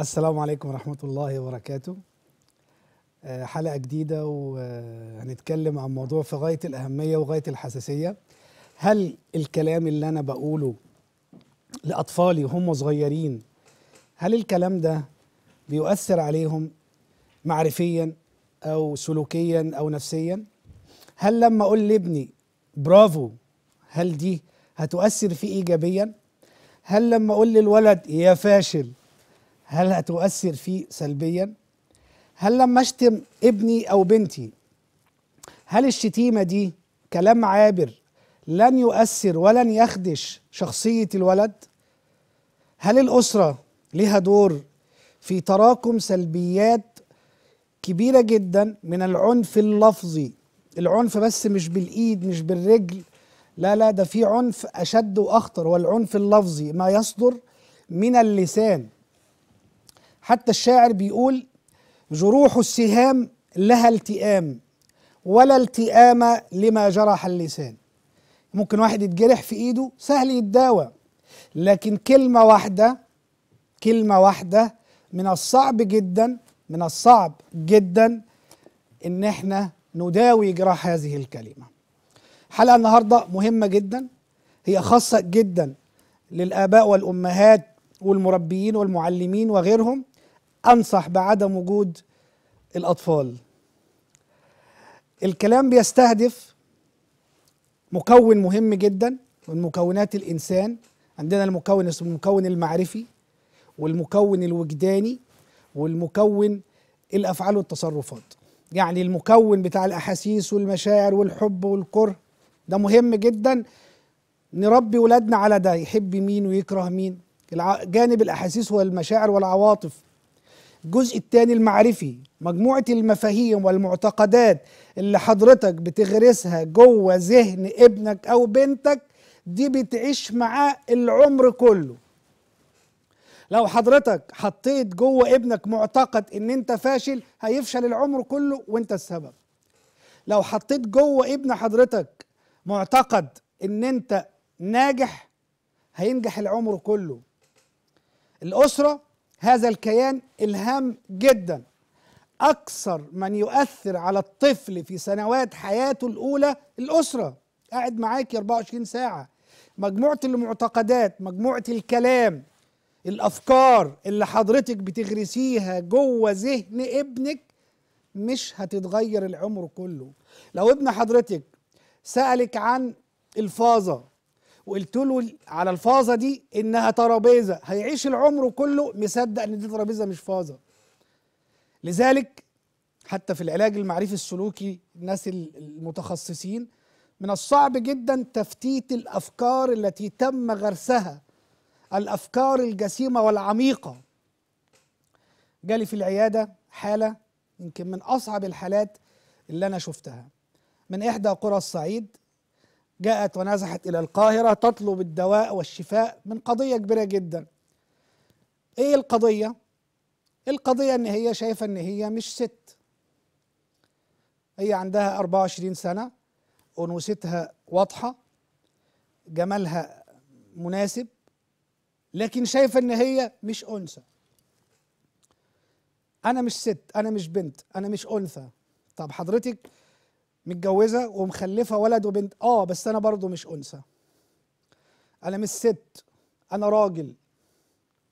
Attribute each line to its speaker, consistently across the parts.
Speaker 1: السلام عليكم ورحمة الله وبركاته آه، حلقة جديدة وهنتكلم عن موضوع في غاية الأهمية وغاية الحساسية هل الكلام اللي أنا بقوله لأطفالي وهم صغيرين هل الكلام ده بيؤثر عليهم معرفيا أو سلوكيا أو نفسيا هل لما أقول لابني برافو هل دي هتؤثر فيه إيجابيا هل لما أقول للولد يا فاشل هل هتؤثر فيه سلبيا هل لما اشتم ابني او بنتي هل الشتيمه دي كلام عابر لن يؤثر ولن يخدش شخصيه الولد هل الاسره لها دور في تراكم سلبيات كبيره جدا من العنف اللفظي العنف بس مش بالايد مش بالرجل لا لا ده في عنف اشد واخطر والعنف اللفظي ما يصدر من اللسان حتى الشاعر بيقول جروح السهام لها التئام ولا التئام لما جرح اللسان ممكن واحد يتجرح في ايده سهل يتداوى لكن كلمة واحدة كلمة واحدة من الصعب جدا من الصعب جدا ان احنا نداوي جراح هذه الكلمة حلقة النهاردة مهمة جدا هي خاصة جدا للآباء والأمهات والمربيين والمعلمين وغيرهم انصح بعدم وجود الاطفال الكلام بيستهدف مكون مهم جدا من مكونات الانسان عندنا المكون اسمه المكون المعرفي والمكون الوجداني والمكون الافعال والتصرفات يعني المكون بتاع الاحاسيس والمشاعر والحب والكره ده مهم جدا نربي ولادنا على ده يحب مين ويكره مين جانب الاحاسيس والمشاعر والعواطف الجزء الثاني المعرفي مجموعة المفاهيم والمعتقدات اللي حضرتك بتغرسها جوه ذهن ابنك أو بنتك دي بتعيش معاه العمر كله لو حضرتك حطيت جوه ابنك معتقد ان انت فاشل هيفشل العمر كله وانت السبب لو حطيت جوه ابن حضرتك معتقد ان انت ناجح هينجح العمر كله الاسره هذا الكيان الهام جدا أكثر من يؤثر على الطفل في سنوات حياته الأولى الأسرة قاعد معاكي 24 ساعة مجموعة المعتقدات مجموعة الكلام الأفكار اللي حضرتك بتغرسيها جوه ذهن ابنك مش هتتغير العمر كله لو ابن حضرتك سألك عن الفاظة وقلت له على الفاظه دي انها ترابيزه هيعيش العمر كله مصدق ان دي ترابيزه مش فاظه لذلك حتى في العلاج المعرفي السلوكي الناس المتخصصين من الصعب جدا تفتيت الافكار التي تم غرسها الافكار الجسيمه والعميقه جالي في العياده حاله يمكن من اصعب الحالات اللي انا شفتها من احدى قرى الصعيد جاءت ونزحت إلى القاهرة تطلب الدواء والشفاء من قضية كبيرة جدا إيه القضية؟ القضية إن هي شايفة إن هي مش ست هي عندها 24 سنة أنوثتها واضحة جمالها مناسب لكن شايفة إن هي مش أنثى أنا مش ست أنا مش بنت أنا مش أنثى طب حضرتك متجوزه ومخلفه ولد وبنت اه بس انا برضو مش انثى انا مش ست انا راجل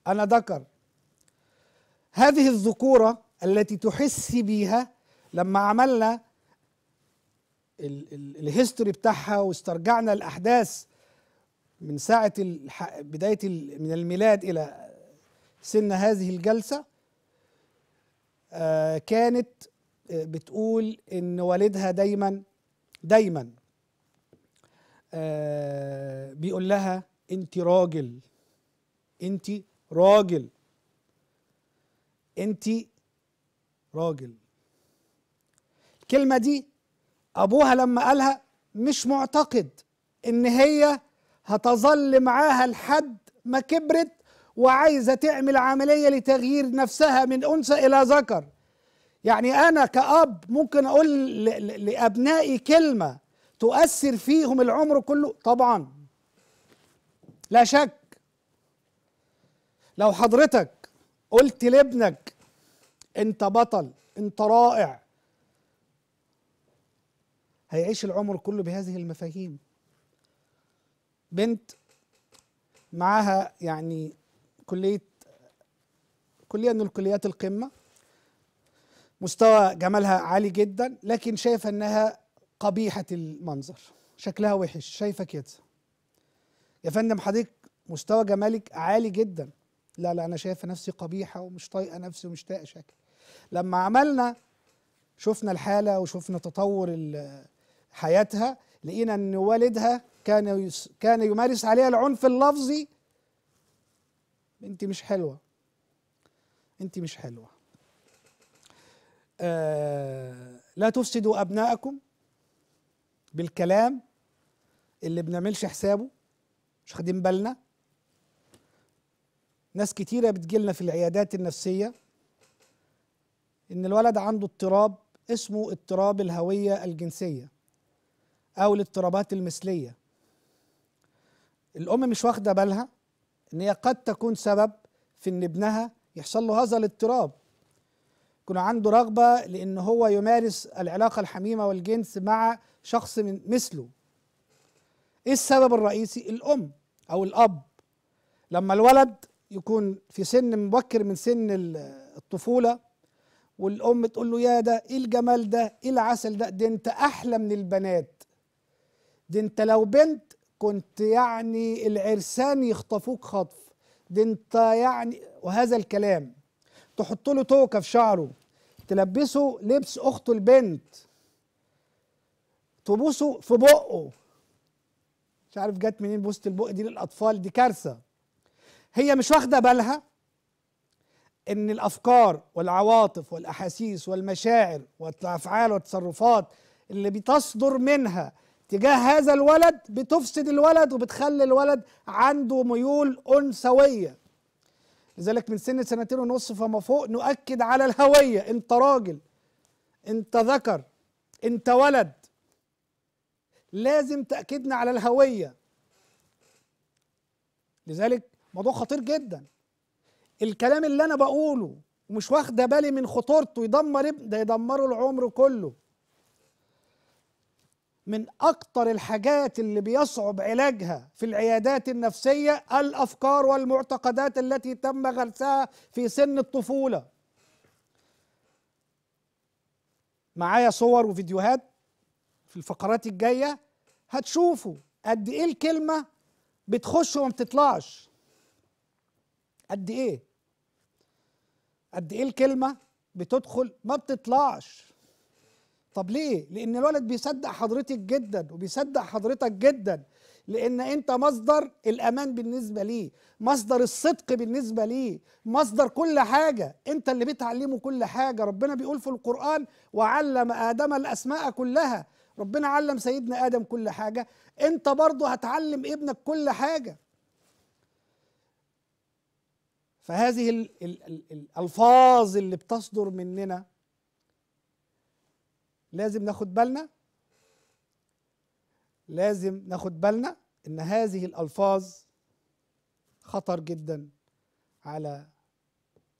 Speaker 1: انا ذكر هذه الذكوره التي تحس بيها لما عملنا الهيستوري بتاعها واسترجعنا الاحداث من ساعه بدايه من الميلاد الى سن هذه الجلسه آه، كانت بتقول ان والدها دايما دايما آه، بيقول لها انت راجل انت راجل انت راجل الكلمه دي ابوها لما قالها مش معتقد ان هي هتظل معاها لحد ما كبرت وعايزه تعمل عمليه لتغيير نفسها من انثى الى ذكر يعني انا كاب ممكن اقول لابنائي كلمه تؤثر فيهم العمر كله طبعا لا شك لو حضرتك قلت لابنك انت بطل انت رائع هيعيش العمر كله بهذه المفاهيم بنت معاها يعني كليه كليه من الكليات القمه مستوى جمالها عالي جدا لكن شايفه انها قبيحه المنظر شكلها وحش شايفه كده يا فندم حضرتك مستوى جمالك عالي جدا لا لا انا شايفه نفسي قبيحه ومش طايقه نفسي ومش طايقه لما عملنا شفنا الحاله وشفنا تطور حياتها لقينا ان والدها كان كان يمارس عليها العنف اللفظي انت مش حلوه انت مش حلوه آه، لا تفسدوا أبناءكم بالكلام اللي بنعملش حسابه مش خدين بالنا ناس كتيرة بتجيلنا في العيادات النفسية إن الولد عنده اضطراب اسمه اضطراب الهوية الجنسية أو الاضطرابات المثلية الأم مش واخدة بالها إن هي قد تكون سبب في إن ابنها يحصل له هذا الاضطراب يكون عنده رغبة لأن هو يمارس العلاقة الحميمة والجنس مع شخص من مثله إيه السبب الرئيسي؟ الأم أو الأب لما الولد يكون في سن مبكر من سن الطفولة والأم تقول له يا ده إيه الجمال ده؟ إيه العسل ده؟ ده أنت أحلى من البنات ده أنت لو بنت كنت يعني العرسان يخطفوك خطف ده أنت يعني وهذا الكلام تحط له توكه في شعره تلبسه لبس اخته البنت تبوسه في بقه مش عارف جت منين بوسه البق دي للاطفال دي كارثه هي مش واخده بالها ان الافكار والعواطف والاحاسيس والمشاعر والافعال والتصرفات اللي بتصدر منها تجاه هذا الولد بتفسد الولد وبتخلي الولد عنده ميول انثويه لذلك من سن سنتين ونص فما فوق نؤكد على الهوية أنت راجل أنت ذكر أنت ولد لازم تأكيدنا على الهوية لذلك موضوع خطير جدا الكلام اللي أنا بقوله ومش واخده بالي من خطورته يدمر ابن ده يدمره العمر كله من اكثر الحاجات اللي بيصعب علاجها في العيادات النفسيه الافكار والمعتقدات التي تم غرسها في سن الطفوله معايا صور وفيديوهات في الفقرات الجايه هتشوفوا قد ايه الكلمه بتخش وما بتطلعش قد ايه قد ايه الكلمه بتدخل ما بتطلعش طب ليه؟ لأن الولد بيصدق حضرتك جدا وبيصدق حضرتك جدا لأن أنت مصدر الأمان بالنسبة ليه، مصدر الصدق بالنسبة ليه، مصدر كل حاجة، أنت اللي بتعلمه كل حاجة، ربنا بيقول في القرآن وعلم آدم الأسماء كلها، ربنا علم سيدنا آدم كل حاجة، أنت برضه هتعلم ابنك كل حاجة. فهذه الألفاظ اللي بتصدر مننا لازم ناخد بالنا لازم ناخد بالنا ان هذه الالفاظ خطر جدا على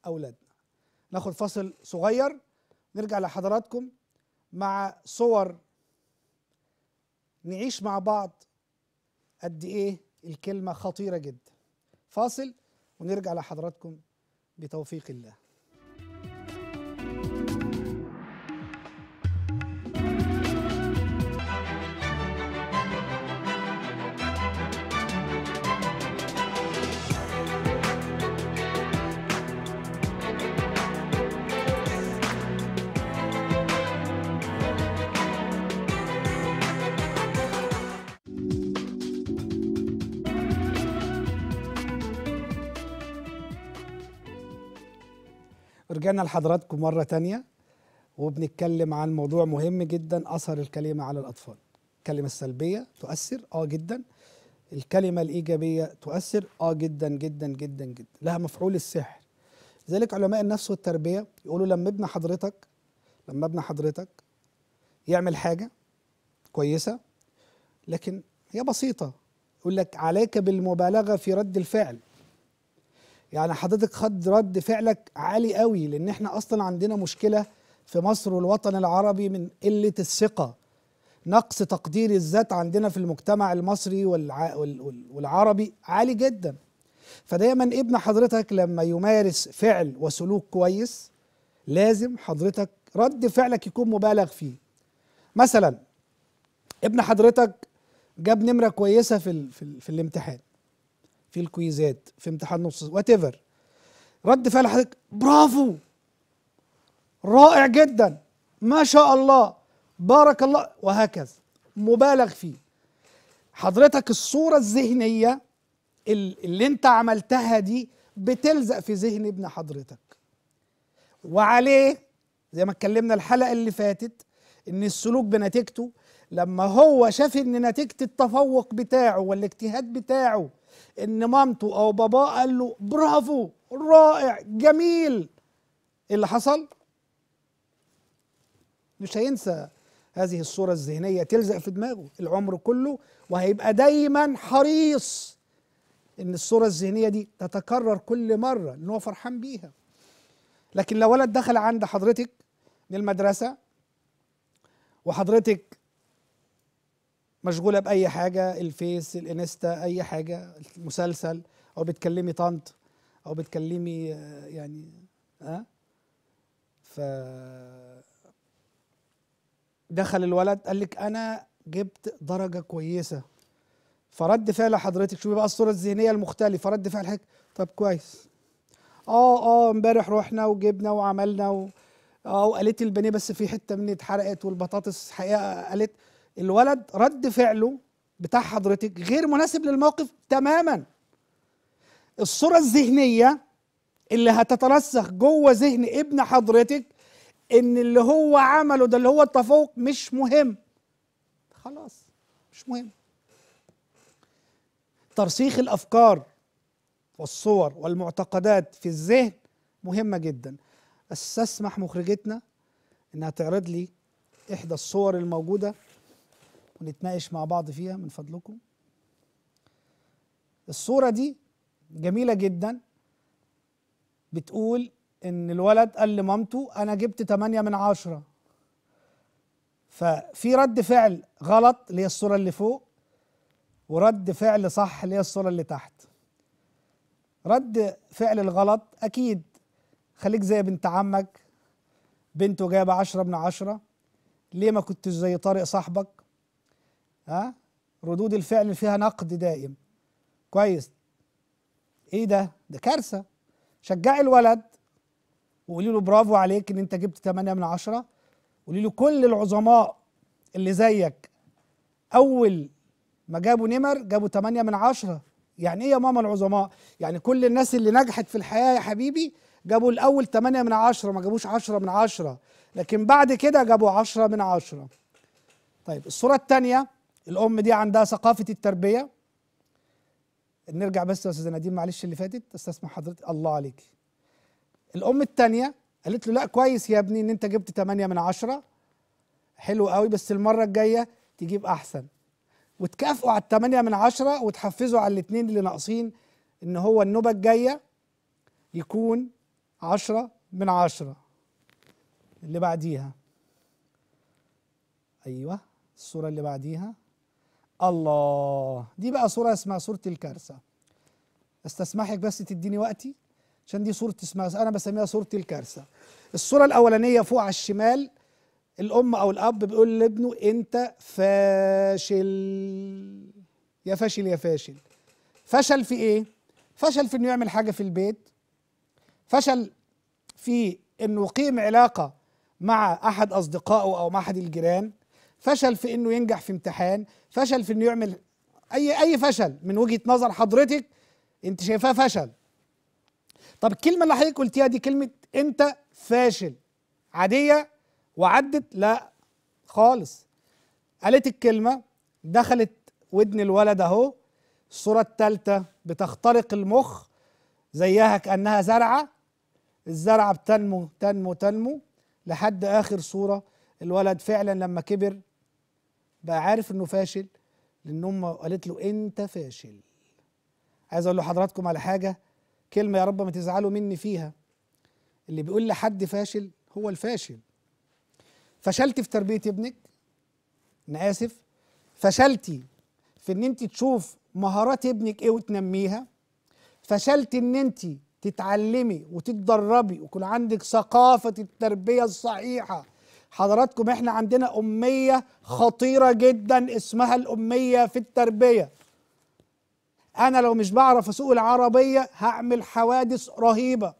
Speaker 1: اولادنا ناخد فاصل صغير نرجع لحضراتكم مع صور نعيش مع بعض قد ايه الكلمه خطيره جدا فاصل ونرجع لحضراتكم بتوفيق الله رجعنا لحضراتكم مرة تانية وبنتكلم عن موضوع مهم جدا أثر الكلمة على الأطفال الكلمة السلبية تؤثر آه جدا الكلمة الإيجابية تؤثر آه جدا جدا جدا جدا لها مفعول السحر لذلك علماء النفس والتربية يقولوا لما ابن حضرتك لما ابن حضرتك يعمل حاجة كويسة لكن هي بسيطة يقول لك عليك بالمبالغة في رد الفعل يعني حضرتك خد رد فعلك عالي قوي لان احنا اصلا عندنا مشكله في مصر والوطن العربي من قله الثقه نقص تقدير الذات عندنا في المجتمع المصري والع... والعربي عالي جدا فدايما ابن حضرتك لما يمارس فعل وسلوك كويس لازم حضرتك رد فعلك يكون مبالغ فيه مثلا ابن حضرتك جاب نمره كويسه في ال... في, ال... في الامتحان في الكويزات في امتحان نص وات ايفر رد فعل حضرتك برافو رائع جدا ما شاء الله بارك الله وهكذا مبالغ فيه حضرتك الصورة الذهنية اللي انت عملتها دي بتلزق في ذهن ابن حضرتك وعليه زي ما اتكلمنا الحلقة اللي فاتت ان السلوك بنتيجته لما هو شاف ان نتيجه التفوق بتاعه والاجتهاد بتاعه ان مامته او باباه قال له برافو رائع جميل إيه اللي حصل مش هينسى هذه الصوره الذهنيه تلزق في دماغه العمر كله وهيبقى دايما حريص ان الصوره الذهنيه دي تتكرر كل مره ان هو فرحان بيها لكن لو ولد دخل عند حضرتك من المدرسه وحضرتك مشغوله باي حاجه الفيس الانستا اي حاجه مسلسل او بتكلمي طنط او بتكلمي آه، يعني ها آه؟ ف دخل الولد قال لك انا جبت درجه كويسه فرد فعل حضرتك شوفي بقى الصوره الذهنيه المختلفه رد فعل حضرتك طب كويس اه اه امبارح رحنا وجبنا وعملنا و... اه وقالت البانيه بس في حته مني اتحرقت والبطاطس حقيقه قالت الولد رد فعله بتاع حضرتك غير مناسب للموقف تماما الصورة الذهنية اللي هتترسخ جوه ذهن ابن حضرتك ان اللي هو عمله ده اللي هو التفوق مش مهم خلاص مش مهم ترسيخ الافكار والصور والمعتقدات في الذهن مهمه جدا استسمح مخرجتنا انها تعرض لي احدى الصور الموجوده ونتناقش مع بعض فيها من فضلكم الصورة دي جميلة جدا بتقول ان الولد قال لمامته انا جبت 8 من عشرة ففي رد فعل غلط اللي هي الصورة اللي فوق ورد فعل صح اللي هي الصورة اللي تحت رد فعل الغلط أكيد خليك زي بنت عمك بنته جايبة عشرة من عشرة ليه ما كنتش زي طارق صاحبك ها ردود الفعل فيها نقد دائم كويس ايه ده ده كارثه شجعي الولد وقولي له برافو عليك ان انت جبت 8 من 10 قولي له كل العظماء اللي زيك اول ما جابوا نمر جابوا 8 من 10 يعني ايه يا ماما العظماء يعني كل الناس اللي نجحت في الحياه يا حبيبي جابوا الاول 8 من 10 ما جابوش 10 من 10 لكن بعد كده جابوا 10 من 10 طيب الصوره الثانيه الام دي عندها ثقافه التربيه نرجع بس يا استاذه نديم معلش اللي فاتت استسمح حضرتك الله عليك الام الثانيه قالت له لا كويس يا ابني ان انت جبت 8 من عشرة حلو قوي بس المره الجايه تجيب احسن وتكافئوا على الثمانية من عشرة وتحفزوا على الاثنين اللي ناقصين ان هو النوبة الجاية يكون عشرة من عشرة اللي بعديها ايوه الصورة اللي بعديها الله دي بقى صورة اسمها صورة الكارثة استسمحك بس تديني وقتي عشان دي صورة اسمها أنا بسميها صورة الكارثة الصورة الأولانية فوق على الشمال الأم أو الأب بيقول لابنه أنت فاشل يا فاشل يا فاشل فشل في إيه؟ فشل في إنه يعمل حاجة في البيت فشل في إنه يقيم علاقة مع أحد أصدقائه أو مع أحد الجيران فشل في انه ينجح في امتحان فشل في انه يعمل اي اي فشل من وجهه نظر حضرتك انت شايفاه فشل طب الكلمه اللي حضرتك قلتيها دي كلمه انت فاشل عاديه وعدت لا خالص قالت الكلمه دخلت ودن الولد اهو الصوره الثالثه بتخترق المخ زيها كانها زرعه الزرعه بتنمو تنمو تنمو لحد اخر صوره الولد فعلا لما كبر بقى عارف انه فاشل لان امه قالت له انت فاشل عايز اقول لحضراتكم على حاجه كلمه يا رب ما تزعلوا مني فيها اللي بيقول لحد فاشل هو الفاشل فشلت في تربيه ابنك انا اسف فشلتي في ان انت تشوف مهارات ابنك ايه وتنميها فشلت ان انت تتعلمي وتتدربي ويكون عندك ثقافه التربيه الصحيحه حضراتكم احنا عندنا اميه خطيره جدا اسمها الاميه في التربيه انا لو مش بعرف اسوق العربيه هعمل حوادث رهيبه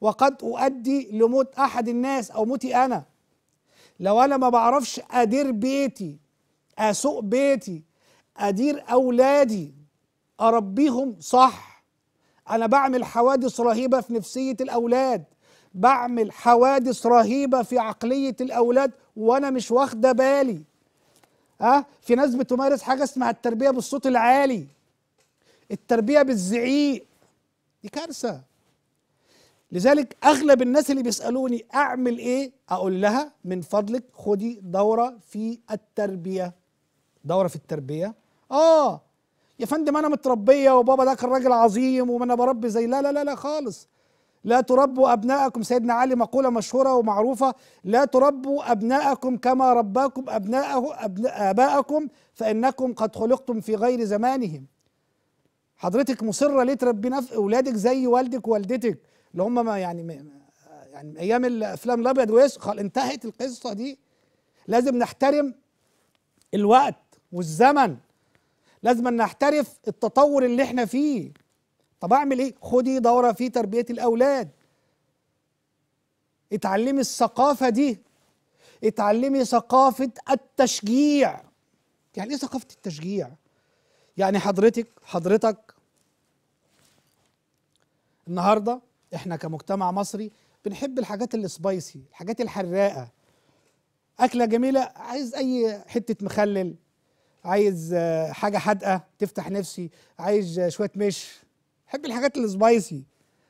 Speaker 1: وقد اؤدي لموت احد الناس او موتي انا لو انا ما بعرفش ادير بيتي اسوق بيتي ادير اولادي اربيهم صح انا بعمل حوادث رهيبه في نفسيه الاولاد بعمل حوادث رهيبه في عقليه الاولاد وانا مش واخده بالي اه في ناس بتمارس حاجه اسمها التربيه بالصوت العالي التربيه بالزعيق دي كارثه لذلك اغلب الناس اللي بيسالوني اعمل ايه اقول لها من فضلك خدي دوره في التربيه دوره في التربيه اه يا فندم انا متربيه وبابا ده كان راجل عظيم وانا بربي زي لا لا لا لا خالص لا تربوا أبناءكم سيدنا علي مقولة مشهورة ومعروفة لا تربوا أبناءكم كما رباكم أبناءه أبناء آباءكم فإنكم قد خلقتم في غير زمانهم حضرتك مصرة ليه تربي أولادك زي والدك ووالدتك اللي هم ما يعني ما يعني أيام الأفلام الأبيض ويسخ انتهت القصة دي لازم نحترم الوقت والزمن لازم نحترف التطور اللي احنا فيه طب اعمل ايه خدي دوره في تربيه الاولاد اتعلمي الثقافه دي اتعلمي ثقافه التشجيع يعني ايه ثقافه التشجيع يعني حضرتك حضرتك النهارده احنا كمجتمع مصري بنحب الحاجات السبايسي الحاجات الحراقه اكله جميله عايز اي حته مخلل عايز حاجه حادقه تفتح نفسي عايز شويه مش بحب الحاجات السبايسي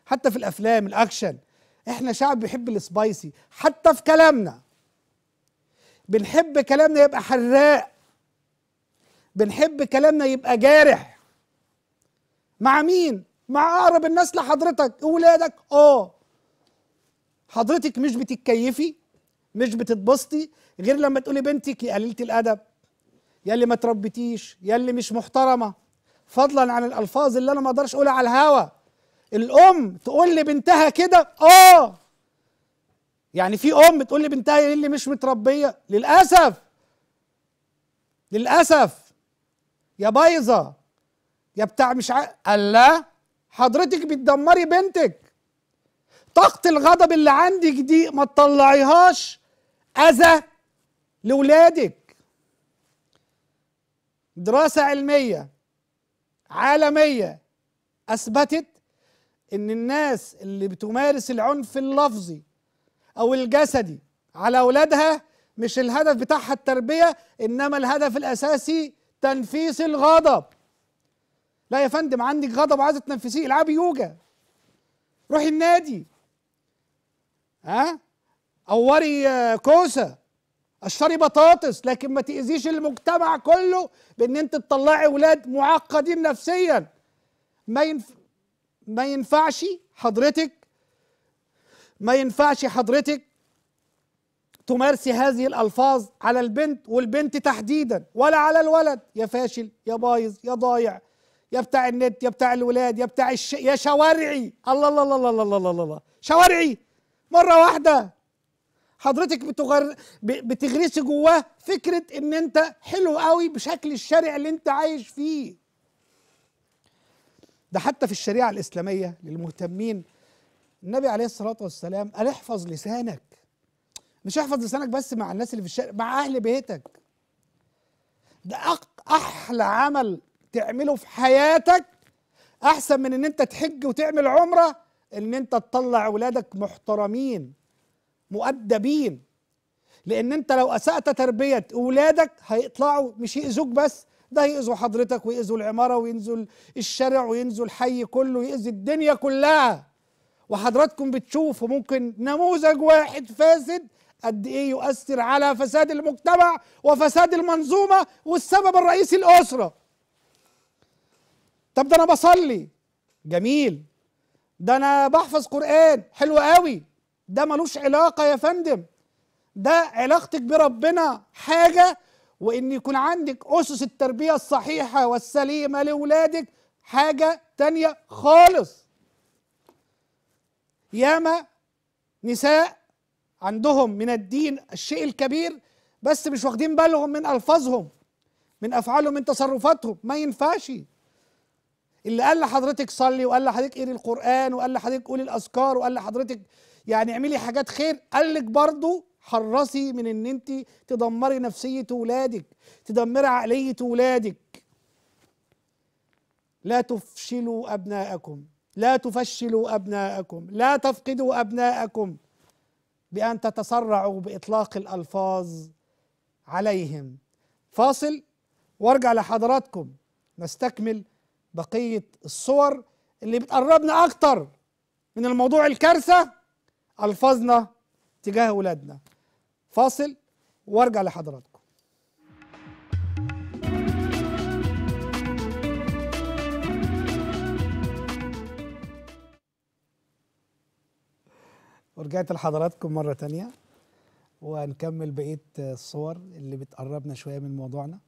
Speaker 1: حتى في الافلام الاكشن احنا شعب بيحب السبايسي حتى في كلامنا بنحب كلامنا يبقى حراق بنحب كلامنا يبقى جارح مع مين مع اقرب الناس لحضرتك اولادك اه حضرتك مش بتتكيفي مش بتتبسطي غير لما تقولي بنتك يا قليله الادب يا اللي ما تربيتيش يا اللي مش محترمه فضلا عن الالفاظ اللي انا ما اقدرش اقولها على الهوا الام تقول لبنتها كده اه يعني في ام تقول لبنتها ايه اللي مش متربيه للاسف للاسف يا بايظه يا بتاع مش ع... الله حضرتك بتدمري بنتك طاقه الغضب اللي عندك دي ما تطلعيهاش اذى لولادك دراسه علميه عالميه اثبتت ان الناس اللي بتمارس العنف اللفظي او الجسدي على اولادها مش الهدف بتاعها التربيه انما الهدف الاساسي تنفيس الغضب لا يا فندم عندك غضب عايزه تنفسيه العبي يوجا روحي النادي ها اوري آه، كوسه اشتري بطاطس لكن ما تاذيش المجتمع كله بان انت تطلعي ولاد معقدين نفسيا ما ينف... ما ينفعش حضرتك ما ينفعش حضرتك تمارسي هذه الالفاظ على البنت والبنت تحديدا ولا على الولد يا فاشل يا بايظ يا ضايع يا بتاع النت يا بتاع الولاد يا بتاع الش... يا شوارعي الله الله الله الله الله الله, الله, الله. شوارعي مره واحده حضرتك بتغر... بتغرسي جواه فكره ان انت حلو قوي بشكل الشارع اللي انت عايش فيه ده حتى في الشريعه الاسلاميه للمهتمين النبي عليه الصلاه والسلام قال احفظ لسانك مش احفظ لسانك بس مع الناس اللي في الشارع مع اهل بيتك ده احلى عمل تعمله في حياتك احسن من ان انت تحج وتعمل عمره ان انت تطلع اولادك محترمين مؤدبين لان انت لو اسأت تربية اولادك هيطلعوا مش يأذوك بس ده يأذوا حضرتك ويأذوا العمارة وينزل الشارع وينزل الحي كله يأذي الدنيا كلها وحضراتكم بتشوفوا ممكن نموذج واحد فاسد قد ايه يؤثر على فساد المجتمع وفساد المنظومه والسبب الرئيسي الاسره طب ده انا بصلي جميل ده انا بحفظ قران حلو قوي ده ملوش علاقه يا فندم ده علاقتك بربنا حاجه وان يكون عندك اسس التربيه الصحيحه والسليمه لولادك حاجه تانية خالص ياما نساء عندهم من الدين الشيء الكبير بس مش واخدين بالهم من الفاظهم من افعالهم من تصرفاتهم ما ينفعش اللي قال لحضرتك صلي وقال لحضرتك قري القران وقال لحضرتك قولي الاذكار وقال لحضرتك يعني اعملي حاجات خير قال لك برضه حرصي من ان انت تدمري نفسيه ولادك تدمري عقليه ولادك لا تفشلوا ابناءكم لا تفشلوا ابناءكم لا تفقدوا ابناءكم بان تتسرعوا باطلاق الالفاظ عليهم فاصل وارجع لحضراتكم نستكمل بقيه الصور اللي بتقربنا اكتر من الموضوع الكارثه ألفاظنا تجاه أولادنا فاصل وارجع لحضراتكم ورجعت لحضراتكم مرة تانية وهنكمل بقية الصور اللي بتقربنا شوية من موضوعنا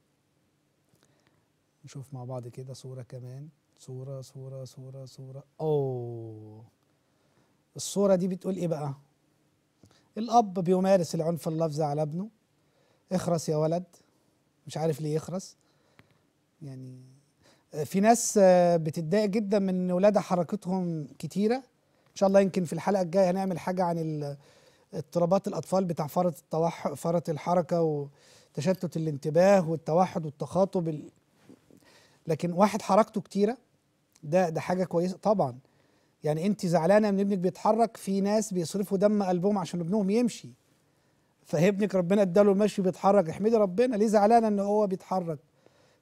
Speaker 1: نشوف مع بعض كده صورة كمان صورة صورة صورة صورة أوه الصورة دي بتقول إيه بقى؟ الأب بيمارس العنف اللفظي على ابنه اخرس يا ولد مش عارف ليه يخرس يعني في ناس آه، بتتضايق جدا من ان ولادها حركتهم كتيره ان شاء الله يمكن في الحلقه الجايه هنعمل حاجه عن اضطرابات الاطفال بتاع فرط التوحد فرط الحركه وتشتت الانتباه والتوحد والتخاطب لكن واحد حركته كتيره ده ده حاجه كويسه طبعا يعني انت زعلانه ان ابنك بيتحرك في ناس بيصرفوا دم قلبهم عشان ابنهم يمشي فابنك ربنا اداله المشي بيتحرك احمدي ربنا ليه زعلانه ان هو بيتحرك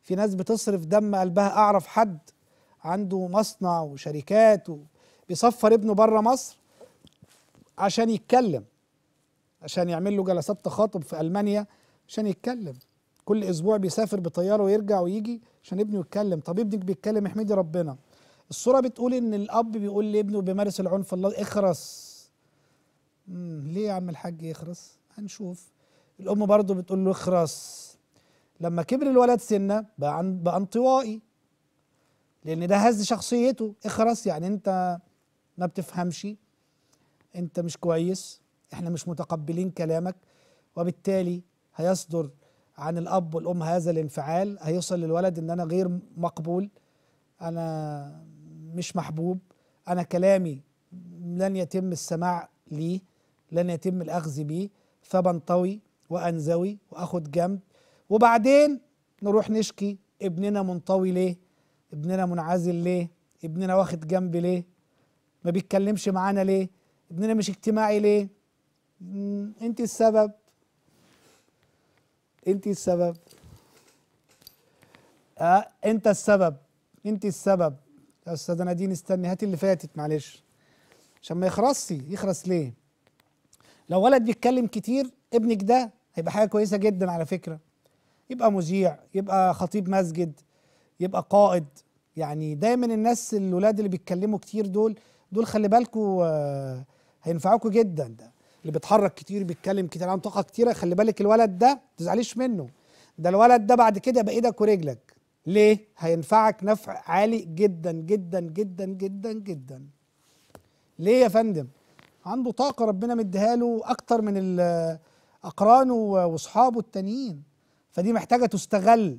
Speaker 1: في ناس بتصرف دم قلبها اعرف حد عنده مصنع وشركات بيصفر ابنه بره مصر عشان يتكلم عشان يعمل له جلسات تخاطب في المانيا عشان يتكلم كل اسبوع بيسافر بطياره ويرجع ويجي عشان ابنه يتكلم طب ابنك بيتكلم احمدي ربنا الصورة بتقول إن الأب بيقول لابنه بيمارس العنف الله اخرس ليه يا عم الحاج يخرس هنشوف الأم برضه بتقول له اخرس لما كبر الولد سنة بقى, عن بقى انطوائي لأن ده هز شخصيته اخرس يعني أنت ما بتفهمش أنت مش كويس احنا مش متقبلين كلامك وبالتالي هيصدر عن الاب والام هذا الانفعال هيوصل للولد ان انا غير مقبول انا مش محبوب انا كلامي لن يتم السماع ليه لن يتم الاخذ بيه فبنطوي وانزوي واخد جنب وبعدين نروح نشكي ابننا منطوي ليه ابننا منعزل ليه ابننا واخد جنب ليه ما بيتكلمش معانا ليه ابننا مش اجتماعي ليه انت السبب انت السبب آه انت السبب انت السبب يا استاذه نادين استني هاتي اللي فاتت معلش عشان ما يخرصي يخرس ليه لو ولد بيتكلم كتير ابنك ده هيبقى حاجه كويسه جدا على فكره يبقى مذيع يبقى خطيب مسجد يبقى قائد يعني دايما الناس الولاد اللي بيتكلموا كتير دول دول خلي بالكوا آه، هينفعوكوا جدا ده اللي بيتحرك كتير بيتكلم كتير عنده طاقه كتيره خلي بالك الولد ده ما تزعليش منه ده الولد ده بعد كده يبقى ايدك ورجلك ليه؟ هينفعك نفع عالي جدا جدا جدا جدا جدا. ليه يا فندم؟ عنده طاقة ربنا مديها له أكتر من أقرانه وأصحابه التانيين فدي محتاجة تستغل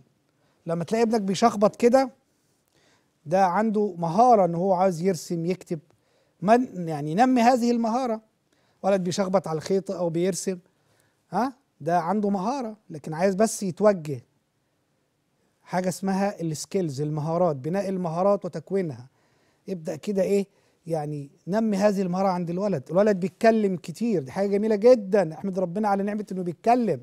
Speaker 1: لما تلاقي ابنك بيشخبط كده ده عنده مهارة إن هو عايز يرسم يكتب من يعني ينمي هذه المهارة ولد بيشخبط على الخيط أو بيرسم ها ده عنده مهارة لكن عايز بس يتوجه حاجه اسمها السكيلز المهارات بناء المهارات وتكوينها ابدا كده ايه يعني نمي هذه المهاره عند الولد الولد بيتكلم كتير دي حاجه جميله جدا احمد ربنا على نعمه انه بيتكلم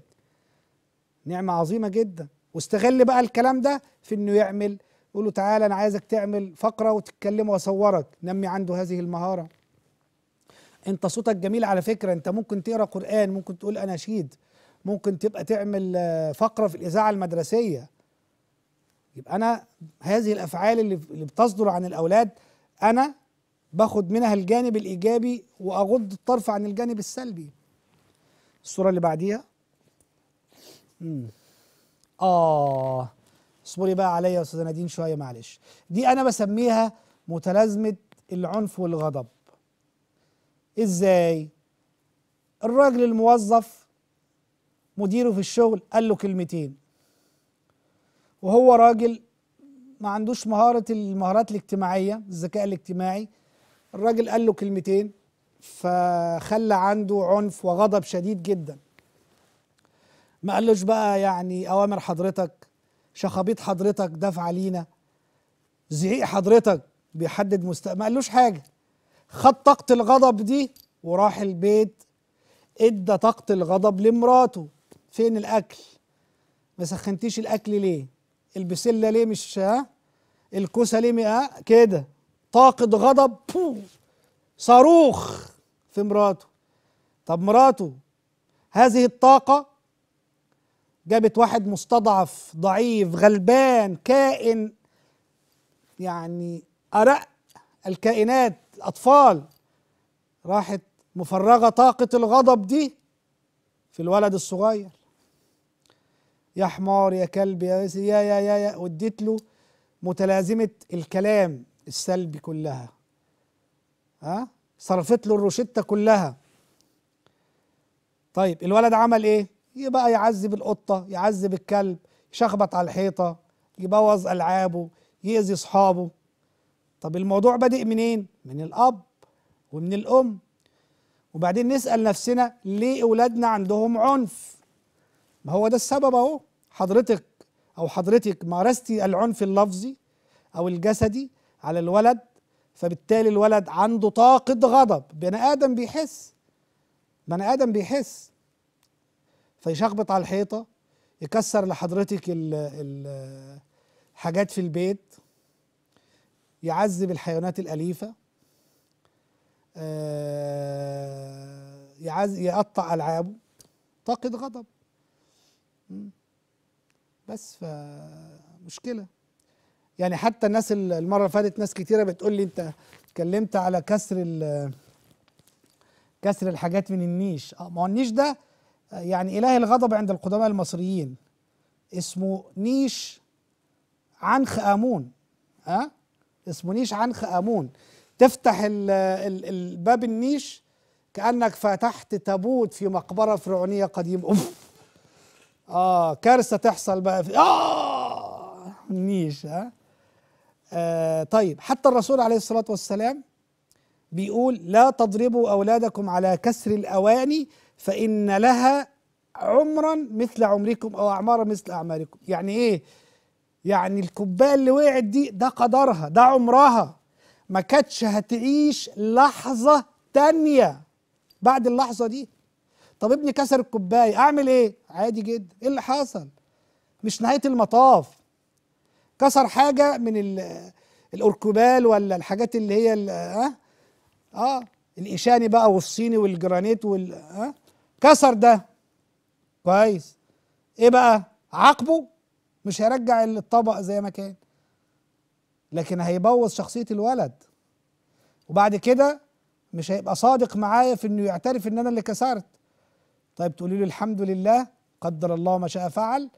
Speaker 1: نعمه عظيمه جدا واستغل بقى الكلام ده في انه يعمل قول له تعالى انا عايزك تعمل فقره وتتكلم واصورك نمي عنده هذه المهاره انت صوتك جميل على فكره انت ممكن تقرا قران ممكن تقول اناشيد ممكن تبقى تعمل آه، فقره في الاذاعه المدرسيه يبقى انا هذه الافعال اللي بتصدر عن الاولاد انا باخد منها الجانب الايجابي واغض الطرف عن الجانب السلبي الصوره اللي بعديها امم اه اصبري بقى عليا يا استاذه نادين شويه معلش دي انا بسميها متلازمه العنف والغضب ازاي الراجل الموظف مديره في الشغل قال له كلمتين وهو راجل ما عندوش مهارة المهارات الاجتماعية الذكاء الاجتماعي الراجل قال له كلمتين فخلى عنده عنف وغضب شديد جدا ما قالوش بقى يعني أوامر حضرتك شخابيط حضرتك دفع علينا زعيق حضرتك بيحدد مستقبل ما قالوش حاجة خد طاقة الغضب دي وراح البيت ادى طاقة الغضب لمراته فين الأكل ما سخنتيش الأكل ليه البسله ليه مش ها الكوسه ليه مئة كده طاقه غضب بو صاروخ في مراته طب مراته هذه الطاقه جابت واحد مستضعف ضعيف غلبان كائن يعني ارق الكائنات اطفال راحت مفرغه طاقه الغضب دي في الولد الصغير يا حمار يا كلب يا يا يا يا, يا واديت له متلازمه الكلام السلبي كلها ها صرفت له الروشته كلها طيب الولد عمل ايه يبقى يعذب القطه يعذب الكلب يشخبط على الحيطه يبوظ العابه يأذي اصحابه طب الموضوع بادئ منين من الاب ومن الام وبعدين نسال نفسنا ليه اولادنا عندهم عنف ما هو ده السبب اهو حضرتك أو حضرتك مارستي العنف اللفظي أو الجسدي على الولد فبالتالي الولد عنده طاقة غضب بني آدم بيحس بني آدم بيحس فيشخبط على الحيطة يكسر لحضرتك الحاجات في البيت يعذب الحيوانات الأليفة آه، يقطع ألعابه طاقة غضب بس فمشكله يعني حتى الناس المره اللي فاتت ناس كتيره بتقول لي انت اتكلمت على كسر كسر الحاجات من النيش آه، ما هو النيش ده آه، يعني اله الغضب عند القدماء المصريين اسمه نيش عنخ امون ها أه؟ اسمه نيش عنخ امون تفتح الـ الـ الباب النيش كانك فتحت تابوت في مقبره فرعونيه قديمه اه كارثه تحصل بقى في اه نيش ها آه طيب حتى الرسول عليه الصلاه والسلام بيقول لا تضربوا اولادكم على كسر الاواني فان لها عمرا مثل عمركم او اعمارا مثل اعماركم يعني ايه يعني الكوبايه اللي وقعت دي ده قدرها ده عمرها ما كانتش هتعيش لحظه تانيه بعد اللحظه دي طب ابني كسر الكوبايه اعمل ايه عادي جدا ايه اللي حصل مش نهايه المطاف كسر حاجه من الاركوبال ولا الحاجات اللي هي اه اه الايشاني بقى والصيني والجرانيت وال ها آه؟ كسر ده كويس ايه بقى عاقبه مش هيرجع الطبق زي ما كان لكن هيبوظ شخصية الولد وبعد كده مش هيبقى صادق معايا في انه يعترف ان انا اللي كسرت طيب تقولي له الحمد لله قدر الله ما شاء فعل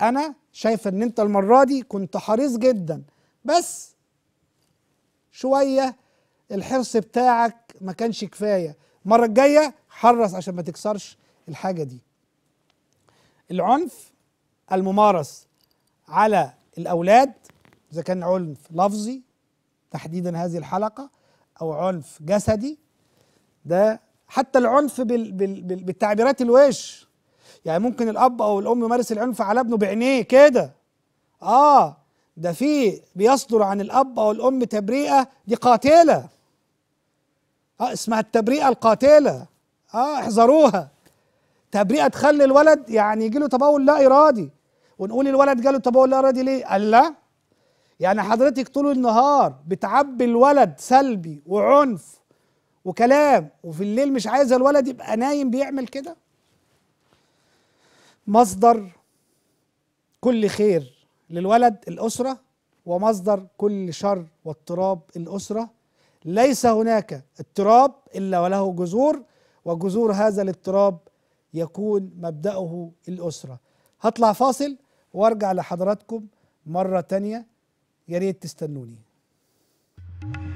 Speaker 1: انا شايفه ان انت المره دي كنت حريص جدا بس شويه الحرص بتاعك ما كانش كفايه المره الجايه حرص عشان ما تكسرش الحاجه دي العنف الممارس على الاولاد اذا كان عنف لفظي تحديدا هذه الحلقه او عنف جسدي ده حتى العنف بال بال بال بالتعبيرات الوش يعني ممكن الاب او الام يمارس العنف على ابنه بعينيه كده اه ده في بيصدر عن الاب او الام تبرئه دي قاتله اه اسمها التبرئه القاتله اه احذروها تبرئه تخلي الولد يعني يجي له تبول لا ارادي ونقول الولد جاله تبول لا ارادي ليه؟ قال لا يعني حضرتك طول النهار بتعبي الولد سلبي وعنف وكلام وفي الليل مش عايز الولد يبقى نايم بيعمل كده مصدر كل خير للولد الأسرة ومصدر كل شر واضطراب الأسرة ليس هناك اضطراب إلا وله جذور وجذور هذا الاضطراب يكون مبدأه الأسرة هطلع فاصل وارجع لحضراتكم مرة تانية يا ريت تستنوني thank you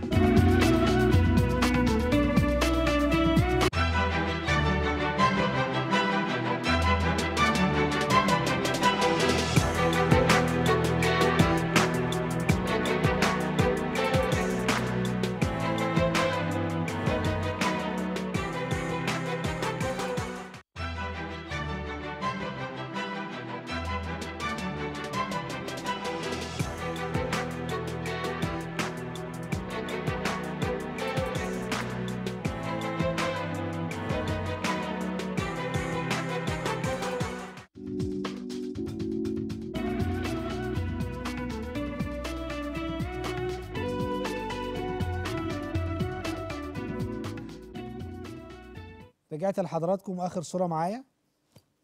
Speaker 1: رجعت لحضراتكم اخر صوره معايا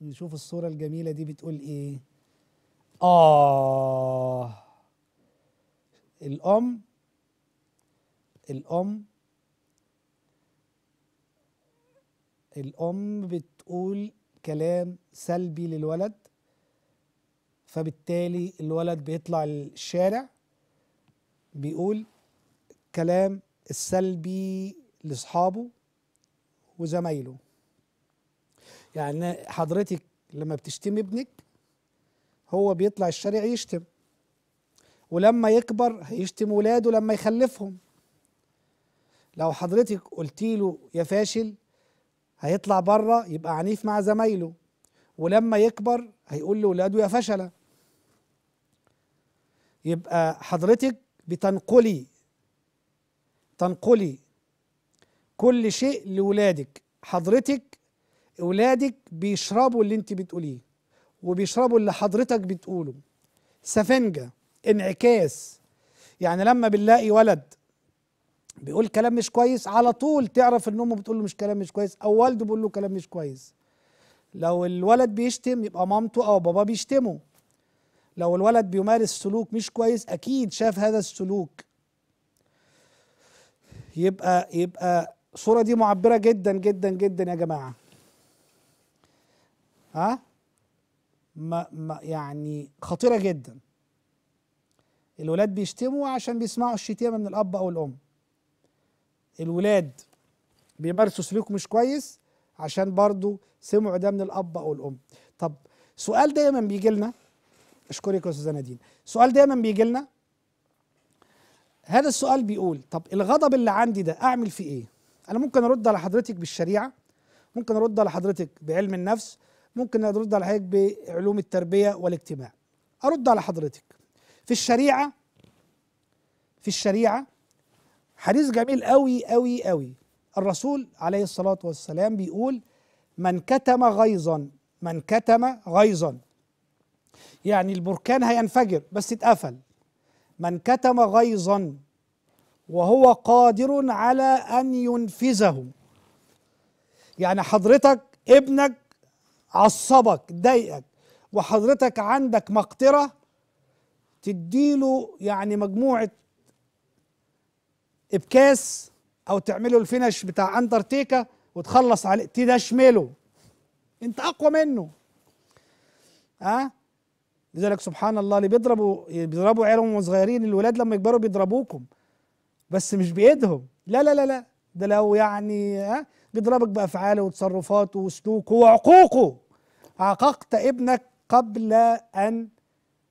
Speaker 1: نشوف الصوره الجميله دي بتقول ايه اه الام الام الام بتقول كلام سلبي للولد فبالتالي الولد بيطلع الشارع بيقول كلام السلبي لاصحابه وزمايله يعني حضرتك لما بتشتمي ابنك هو بيطلع الشارع يشتم ولما يكبر هيشتم ولاده لما يخلفهم لو حضرتك قلتي له يا فاشل هيطلع بره يبقى عنيف مع زمايله ولما يكبر هيقول لولاده يا فشله يبقى حضرتك بتنقلي تنقلي كل شيء لولادك حضرتك اولادك بيشربوا اللي انت بتقوليه وبيشربوا اللي حضرتك بتقوله سفنجه انعكاس يعني لما بنلاقي ولد بيقول كلام مش كويس على طول تعرف ان امه بتقول له مش كلام مش كويس او والده بيقول له كلام مش كويس لو الولد بيشتم يبقى مامته او باباه بيشتمه لو الولد بيمارس سلوك مش كويس اكيد شاف هذا السلوك يبقى يبقى الصورة دي معبرة جدا جدا جدا يا جماعة ها ما ما يعني خطيرة جدا الولاد بيشتموا عشان بيسمعوا الشتيمة من الأب أو الأم الولاد بيمارسوا سلوك مش كويس عشان برضو سمعوا ده من الأب أو الأم طب سؤال دايما بيجي لنا اشكرك يا استاذه نادين سؤال دايما بيجي لنا هذا السؤال بيقول طب الغضب اللي عندي ده اعمل فيه ايه انا ممكن ارد على حضرتك بالشريعه ممكن ارد على حضرتك بعلم النفس ممكن ارد على حضرتك بعلوم التربيه والاجتماع ارد على حضرتك في الشريعه في الشريعه حديث جميل قوي قوي قوي الرسول عليه الصلاه والسلام بيقول من كتم غيظا من كتم غيظا يعني البركان هينفجر بس اتقفل من كتم غيظا وهو قادر على ان ينفذه يعني حضرتك ابنك عصبك ضايقك وحضرتك عندك مقدره تديله يعني مجموعه ابكاس او تعمله الفينش بتاع اندرتيكا وتخلص عليه تدشمله انت اقوى منه ها أه؟ لذلك سبحان الله اللي بيضربوا بيضربوا عيالهم وهم صغيرين الولاد لما يكبروا بيضربوكم بس مش بايدهم لا لا لا لا ده لو يعني ها بيضربك بافعاله وتصرفاته وسلوكه وعقوقه عققت ابنك قبل ان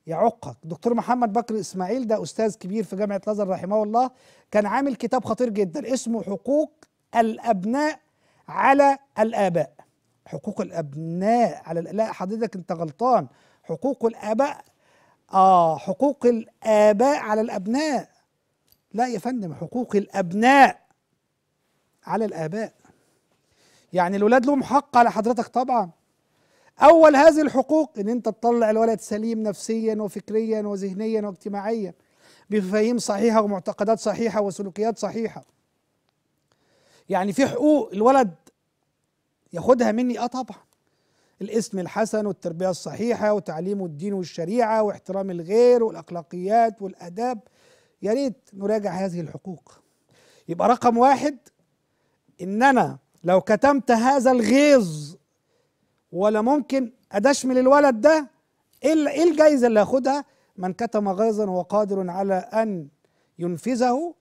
Speaker 1: يعقك دكتور محمد بكر اسماعيل ده استاذ كبير في جامعه الازهر رحمه الله كان عامل كتاب خطير جدا اسمه حقوق الابناء على الاباء حقوق الابناء على لا حضرتك انت غلطان حقوق الاباء اه حقوق الاباء على الابناء لا يا فندم حقوق الابناء على الاباء يعني الولاد لهم حق على حضرتك طبعا اول هذه الحقوق ان انت تطلع الولد سليم نفسيا وفكريا وذهنيا واجتماعيا بمفاهيم صحيحه ومعتقدات صحيحه وسلوكيات صحيحه يعني في حقوق الولد ياخدها مني اه طبعا الاسم الحسن والتربيه الصحيحه وتعليمه الدين والشريعه واحترام الغير والاخلاقيات والاداب يا ريت نراجع هذه الحقوق يبقى رقم واحد ان انا لو كتمت هذا الغيظ ولا ممكن ادشمل الولد ده إيه, ايه الجايزه اللي هاخدها من كتم غيظا وقادر على ان ينفذه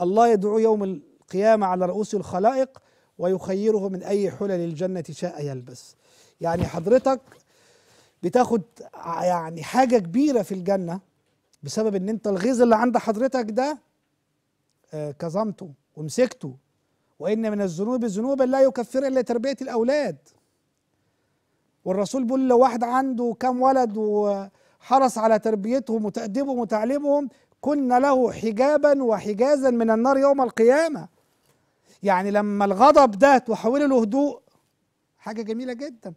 Speaker 1: الله يدعو يوم القيامه على رؤوس الخلائق ويخيره من اي حلل الجنه شاء يلبس يعني حضرتك بتاخد يعني حاجه كبيره في الجنه بسبب ان انت الغيظ اللي عند حضرتك ده آه، كظمته ومسكته وان من الذنوب ذنوبا لا يكفر الا تربيه الاولاد والرسول بيقول لو واحد عنده كام ولد وحرص على تربيتهم وتأديبهم وتعليمهم كنا له حجابا وحجازا من النار يوم القيامه يعني لما الغضب ده تحوله لهدوء حاجه جميله جدا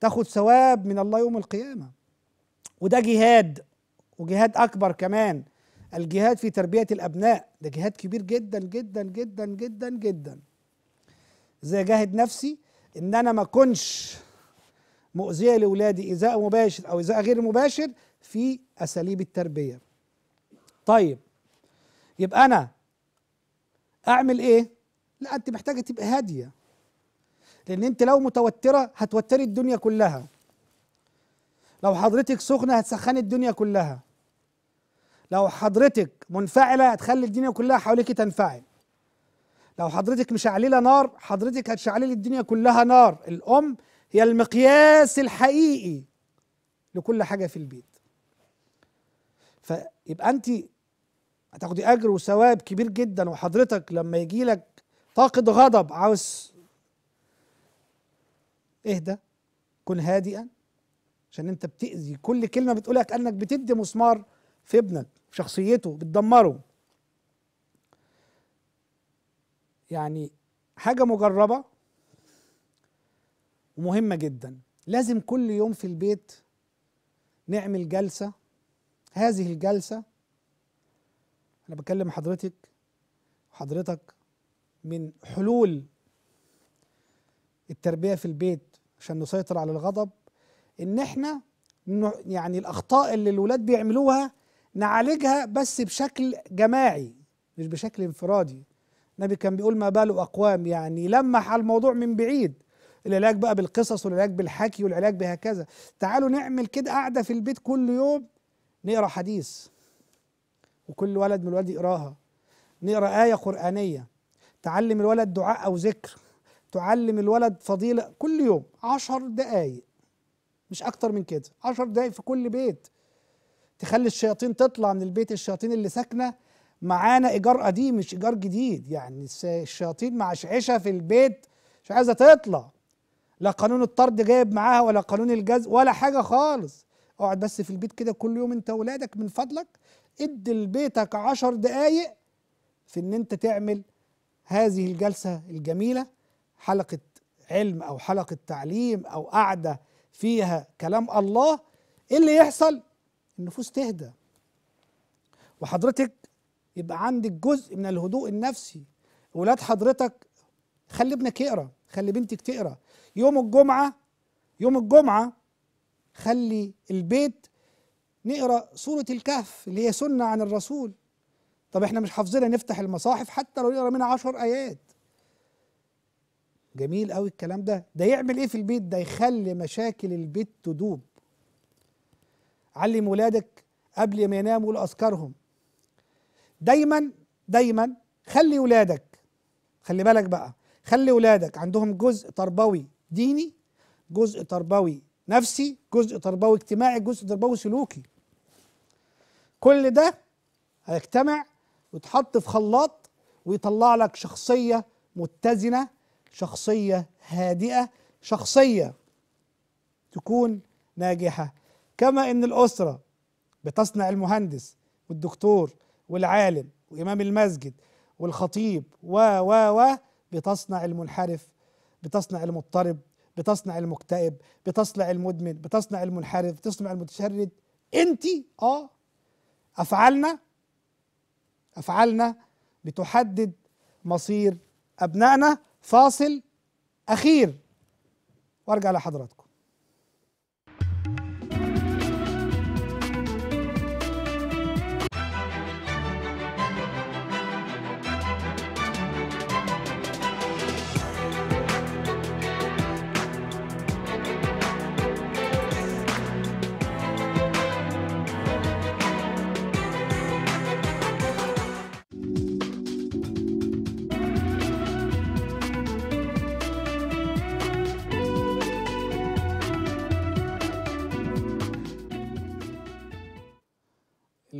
Speaker 1: تاخد ثواب من الله يوم القيامه وده جهاد وجهاد اكبر كمان الجهاد في تربيه الابناء ده جهاد كبير جدا جدا جدا جدا جدا زي جاهد نفسي ان انا ما اكونش مؤذيه لاولادي ايذاء مباشر او ايذاء غير مباشر في اساليب التربيه طيب يبقى انا اعمل ايه لا انت محتاجه تبقى هاديه لان انت لو متوتره هتوتري الدنيا كلها لو حضرتك سخنه هتسخني الدنيا كلها لو حضرتك منفعله هتخلي الدنيا كلها حواليك تنفعل لو حضرتك مشعلله نار حضرتك هتشعللي الدنيا كلها نار الام هي المقياس الحقيقي لكل حاجه في البيت فيبقى انت هتاخدي اجر وثواب كبير جدا وحضرتك لما يجي لك طاقه غضب عاوز اهدى كن هادئا عشان انت بتاذي كل كلمه بتقولها كانك بتدي مسمار في ابنك شخصيته بتدمره يعني حاجة مجربة ومهمة جدا لازم كل يوم في البيت نعمل جلسة هذه الجلسة أنا بكلم حضرتك حضرتك من حلول التربية في البيت عشان نسيطر على الغضب إن إحنا يعني الأخطاء اللي الولاد بيعملوها نعالجها بس بشكل جماعي مش بشكل انفرادي النبي كان بيقول ما بال اقوام يعني لمح على الموضوع من بعيد العلاج بقى بالقصص والعلاج بالحكي والعلاج بهكذا تعالوا نعمل كده قاعده في البيت كل يوم نقرا حديث وكل ولد من الولاد يقراها نقرا ايه قرانيه تعلم الولد دعاء او ذكر تعلم الولد فضيله كل يوم عشر دقايق مش اكتر من كده عشر دقايق في كل بيت تخلي الشياطين تطلع من البيت الشياطين اللي ساكنه معانا ايجار قديم مش ايجار جديد يعني الشياطين معشعشه في البيت مش عايزه تطلع لا قانون الطرد جايب معاها ولا قانون الجزء ولا حاجه خالص اقعد بس في البيت كده كل يوم انت ولادك من فضلك ادي لبيتك عشر دقايق في ان انت تعمل هذه الجلسه الجميله حلقه علم او حلقه تعليم او قعده فيها كلام الله ايه اللي يحصل النفوس تهدى وحضرتك يبقى عندك جزء من الهدوء النفسي ولاد حضرتك خلي ابنك يقرا خلي بنتك تقرا يوم الجمعه يوم الجمعه خلي البيت نقرا سوره الكهف اللي هي سنه عن الرسول طب احنا مش حافظينها نفتح المصاحف حتى لو نقرا منها عشر ايات جميل قوي الكلام ده ده يعمل ايه في البيت ده يخلي مشاكل البيت تدوب علم ولادك قبل ما يناموا لأذكارهم دايما دايما خلي ولادك خلي بالك بقى خلي ولادك عندهم جزء تربوي ديني جزء تربوي نفسي جزء تربوي اجتماعي جزء تربوي سلوكي كل ده هيجتمع ويتحط في خلاط ويطلع لك شخصية متزنة شخصية هادئة شخصية تكون ناجحة كما ان الاسره بتصنع المهندس والدكتور والعالم وامام المسجد والخطيب و و و بتصنع المنحرف بتصنع المضطرب بتصنع المكتئب بتصنع المدمن بتصنع المنحرف بتصنع المتشرد انت اه افعالنا افعالنا بتحدد مصير ابنائنا فاصل اخير وارجع لحضراتكم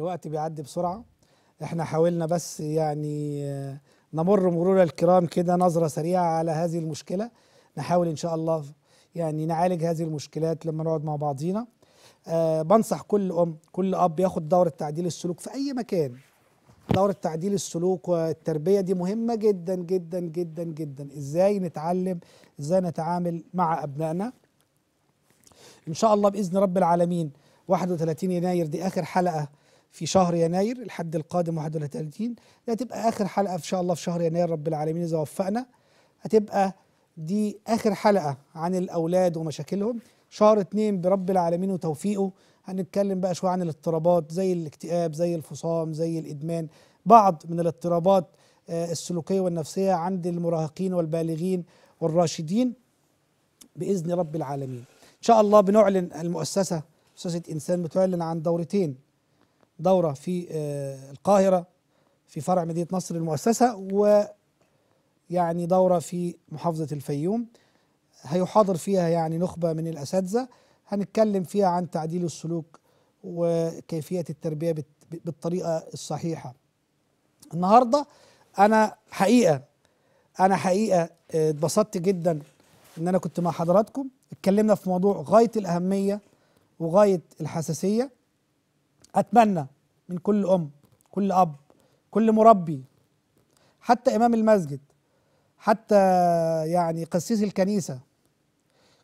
Speaker 1: الوقت بيعدي بسرعة احنا حاولنا بس يعني آه، نمر مرور الكرام كده نظرة سريعة على هذه المشكلة نحاول إن شاء الله يعني نعالج هذه المشكلات لما نقعد مع بعضينا أه بنصح كل أم كل أب ياخد دورة تعديل السلوك في أي مكان دورة تعديل السلوك والتربية دي مهمة جدا جدا جدا جدا إزاي نتعلم إزاي نتعامل مع أبنائنا إن شاء الله بإذن رب العالمين 31 يناير دي آخر حلقة في شهر يناير الحد القادم 31 ده هتبقى اخر حلقه ان شاء الله في شهر يناير رب العالمين اذا وفقنا هتبقى دي اخر حلقه عن الاولاد ومشاكلهم شهر اتنين برب العالمين وتوفيقه هنتكلم بقى شويه عن الاضطرابات زي الاكتئاب زي الفصام زي الادمان بعض من الاضطرابات آه، السلوكيه والنفسيه عند المراهقين والبالغين والراشدين باذن رب العالمين ان شاء الله بنعلن المؤسسه مؤسسه انسان بتعلن عن دورتين دوره في آه، القاهره في فرع مدينه نصر المؤسسه و يعني دوره في محافظه الفيوم هيحاضر فيها يعني نخبه من الاساتذه هنتكلم فيها عن تعديل السلوك وكيفيه التربيه بالطريقه الصحيحه النهارده انا حقيقه انا حقيقه آه، اتبسطت جدا ان انا كنت مع حضراتكم اتكلمنا في موضوع غايه الاهميه وغايه الحساسيه أتمنى من كل أم كل أب كل مربي حتى إمام المسجد حتى يعني قسيس الكنيسة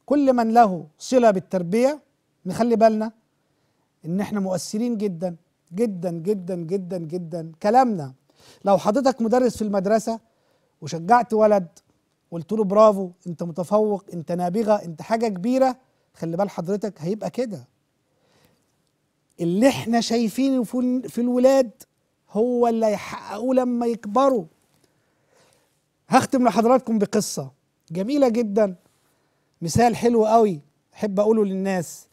Speaker 1: كل من له صلة بالتربية نخلي بالنا إن إحنا مؤثرين جدا جدا جدا جدا جدا كلامنا لو حضرتك مدرس في المدرسة وشجعت ولد قلت له برافو انت متفوق انت نابغه انت حاجه كبيره خلي بال حضرتك هيبقى كده اللي احنا شايفينه في الولاد هو اللي هيحققوه لما يكبروا هختم لحضراتكم بقصة جميلة جدا مثال حلو قوي احب اقوله للناس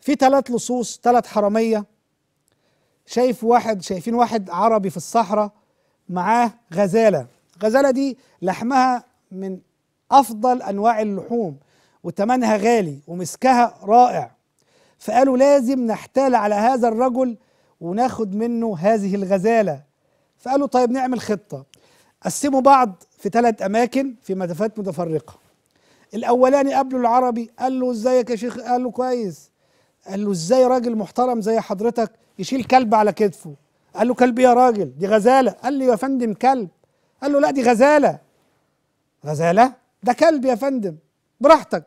Speaker 1: في ثلاث لصوص ثلاث حرامية شايف واحد شايفين واحد عربي في الصحراء معاه غزالة غزالة دي لحمها من أفضل أنواع اللحوم وتمنها غالي ومسكها رائع فقالوا لازم نحتال على هذا الرجل وناخد منه هذه الغزالة فقالوا طيب نعمل خطة قسموا بعض في ثلاث أماكن في مسافات متفرقة الأولاني قابله العربي قال له ازيك يا شيخ قال له كويس قال له ازاي راجل محترم زي حضرتك يشيل كلب على كتفه قال له كلب إيه يا راجل دي غزالة قال لي يا فندم كلب قال له لا دي غزالة غزالة ده كلب يا فندم براحتك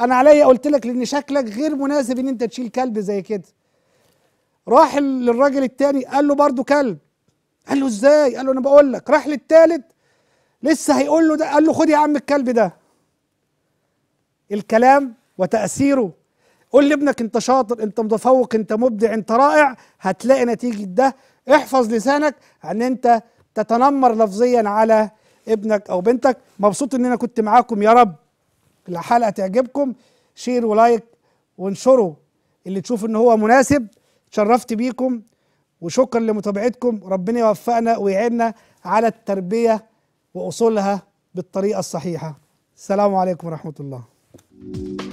Speaker 1: انا عليا قلت لك لان شكلك غير مناسب ان انت تشيل كلب زي كده راح للراجل التاني قال له برضه كلب قال له ازاي قال له انا بقول لك راح للتالت لسه هيقول له ده قال له خد يا عم الكلب ده الكلام وتاثيره قول لابنك انت شاطر انت متفوق انت مبدع انت رائع هتلاقي نتيجه ده احفظ لسانك ان انت تتنمر لفظيا على ابنك او بنتك مبسوط ان انا كنت معاكم يا رب الحلقه تعجبكم شير ولايك وانشروا اللي تشوف ان هو مناسب اتشرفت بيكم وشكرا لمتابعتكم ربنا يوفقنا ويعيننا على التربيه واصولها بالطريقه الصحيحه السلام عليكم ورحمه الله